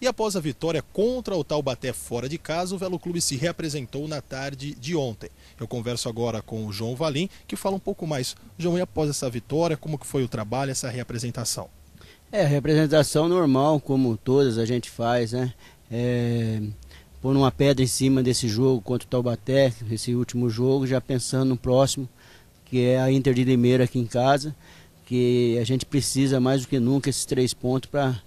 E após a vitória contra o Taubaté fora de casa, o Velo Clube se reapresentou na tarde de ontem. Eu converso agora com o João Valim, que fala um pouco mais. João, e após essa vitória, como que foi o trabalho, essa reapresentação? É, representação normal, como todas a gente faz, né? É, pôr uma pedra em cima desse jogo contra o Taubaté, esse último jogo, já pensando no próximo, que é a Inter de Limeira aqui em casa, que a gente precisa mais do que nunca esses três pontos para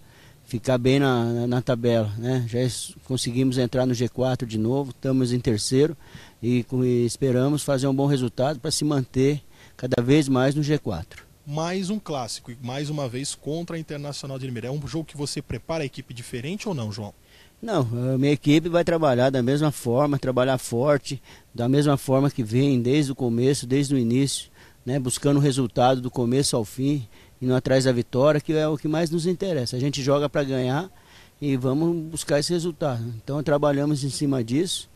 ficar bem na, na tabela. Né? Já conseguimos entrar no G4 de novo, estamos em terceiro e, e esperamos fazer um bom resultado para se manter cada vez mais no G4 mais um clássico e mais uma vez contra a Internacional de Limeira. É um jogo que você prepara a equipe diferente ou não, João? Não, minha equipe vai trabalhar da mesma forma, trabalhar forte, da mesma forma que vem desde o começo, desde o início né, buscando o resultado do começo ao fim, indo atrás da vitória, que é o que mais nos interessa. A gente joga para ganhar e vamos buscar esse resultado. Então trabalhamos em cima disso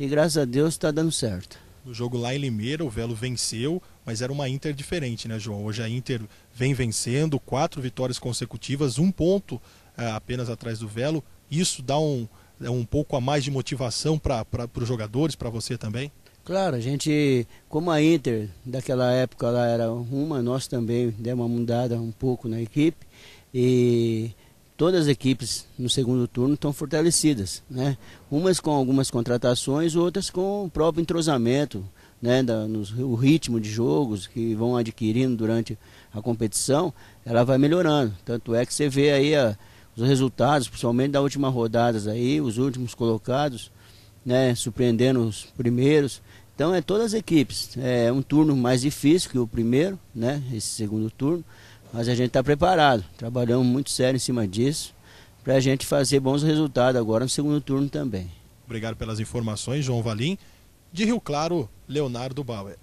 e graças a Deus está dando certo. No jogo lá em Limeira, o Velo venceu, mas era uma Inter diferente, né, João? Hoje a Inter vem vencendo, quatro vitórias consecutivas, um ponto eh, apenas atrás do Velo. Isso dá um, é um pouco a mais de motivação para os jogadores, para você também? Claro, a gente, como a Inter daquela época ela era uma, nós também demos uma mudada um pouco na equipe e todas as equipes no segundo turno estão fortalecidas, né? Umas com algumas contratações, outras com o próprio entrosamento, né? Da, nos, o ritmo de jogos que vão adquirindo durante a competição, ela vai melhorando. Tanto é que você vê aí a, ah, os resultados, principalmente da última rodadas aí, os últimos colocados, né, surpreendendo os primeiros. Então é todas as equipes. É um turno mais difícil que o primeiro, né? Esse segundo turno. Mas a gente está preparado. Trabalhamos muito sério em cima disso. Para a gente fazer bons resultados agora no segundo turno também. Obrigado pelas informações, João Valim. De Rio Claro, Leonardo Bauer.